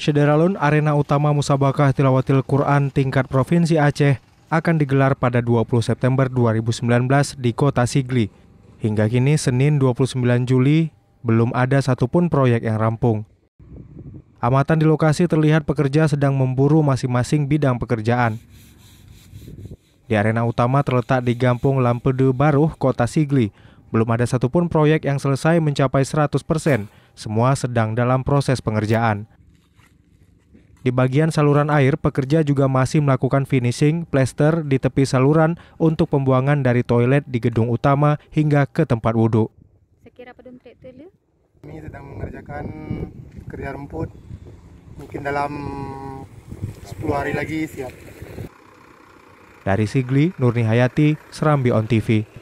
Sederalun Arena Utama Musabakah Tilawatil Quran tingkat Provinsi Aceh akan digelar pada 20 September 2019 di Kota Sigli. Hingga kini Senin 29 Juli belum ada satupun proyek yang rampung. Amatan di lokasi terlihat pekerja sedang memburu masing-masing bidang pekerjaan. Di arena utama terletak di Gampung Lampedu Baruh, Kota Sigli. Belum ada satupun proyek yang selesai mencapai 100%, persen. semua sedang dalam proses pengerjaan. Di bagian saluran air, pekerja juga masih melakukan finishing plester di tepi saluran untuk pembuangan dari toilet di gedung utama hingga ke tempat wudhu. Sekira Kami sedang mengerjakan kerja rumput. Mungkin dalam 10 hari lagi siap. Dari Sigli, Nurni Hayati, Serambi On TV.